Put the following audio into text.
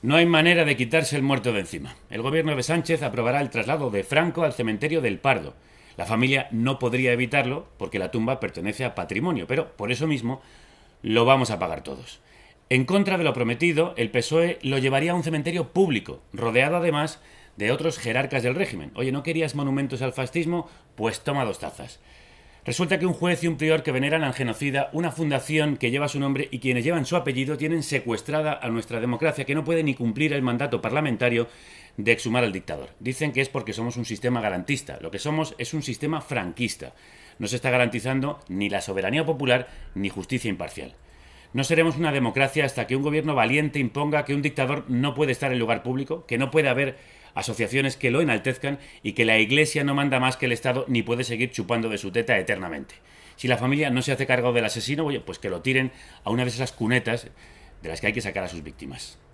No hay manera de quitarse el muerto de encima. El gobierno de Sánchez aprobará el traslado de Franco al cementerio del Pardo. La familia no podría evitarlo porque la tumba pertenece a patrimonio, pero por eso mismo lo vamos a pagar todos. En contra de lo prometido, el PSOE lo llevaría a un cementerio público, rodeado además de otros jerarcas del régimen. Oye, ¿no querías monumentos al fascismo? Pues toma dos tazas. Resulta que un juez y un prior que veneran al genocida, una fundación que lleva su nombre y quienes llevan su apellido tienen secuestrada a nuestra democracia que no puede ni cumplir el mandato parlamentario de exhumar al dictador. Dicen que es porque somos un sistema garantista. Lo que somos es un sistema franquista. No se está garantizando ni la soberanía popular ni justicia imparcial. No seremos una democracia hasta que un gobierno valiente imponga que un dictador no puede estar en lugar público, que no puede haber asociaciones que lo enaltezcan y que la Iglesia no manda más que el Estado ni puede seguir chupando de su teta eternamente. Si la familia no se hace cargo del asesino, pues que lo tiren a una de esas cunetas de las que hay que sacar a sus víctimas.